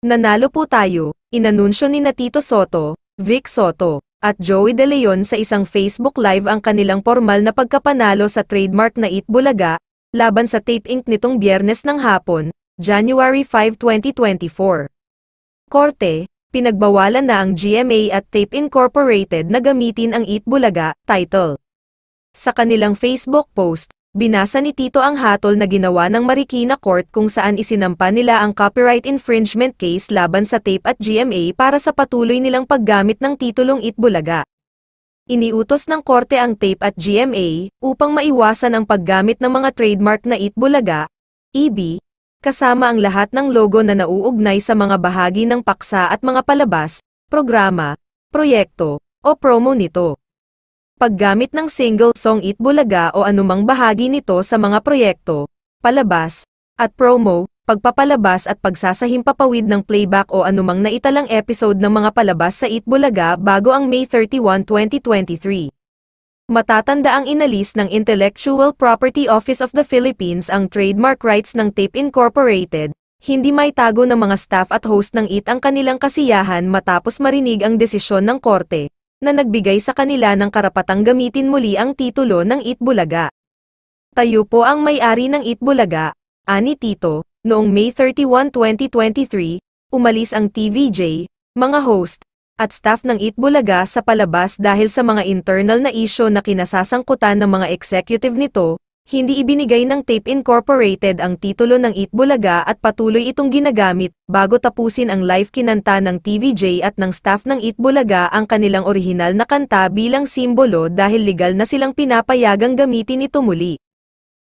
Nanalo po tayo, inanunsyo ni Natito Soto, Vic Soto, at Joey De Leon sa isang Facebook Live ang kanilang formal na pagkapanalo sa trademark na Eat Bulaga, laban sa Tape ink nitong biyernes ng hapon, January 5, 2024. Korte, pinagbawalan na ang GMA at Tape Incorporated na gamitin ang Eat Bulaga, title. Sa kanilang Facebook post, Binasa ni Tito ang hatol na ginawa ng Marikina Court kung saan isinampa nila ang copyright infringement case laban sa tape at GMA para sa patuloy nilang paggamit ng titulong Itbulaga. Iniutos ng korte ang tape at GMA upang maiwasan ang paggamit ng mga trademark na Itbulaga, EB, kasama ang lahat ng logo na nauugnay sa mga bahagi ng paksa at mga palabas, programa, proyekto, o promo nito paggamit ng single song It Bulaga o anumang bahagi nito sa mga proyekto, palabas, at promo, pagpapalabas at pagsasahim papawid ng playback o anumang naitalang episode ng mga palabas sa It Bulaga bago ang May 31, 2023. Matatanda ang inalis ng Intellectual Property Office of the Philippines ang trademark rights ng Tape Incorporated, hindi may tago ng mga staff at host ng IT ang kanilang kasiyahan matapos marinig ang desisyon ng korte na nagbigay sa kanila ng karapatang gamitin muli ang titulo ng Itbulaga. Tayo po ang may-ari ng Itbulaga, ani Tito, noong May 31, 2023, umalis ang TVJ, mga host, at staff ng Itbulaga sa palabas dahil sa mga internal na isyo na kinasasangkutan ng mga executive nito, hindi ibinigay ng Tape Incorporated ang titulo ng Itbulaga at patuloy itong ginagamit bago tapusin ang live kinanta ng TVJ at ng staff ng Itbulaga ang kanilang orihinal na kanta bilang simbolo dahil legal na silang pinapayagang gamitin ito muli.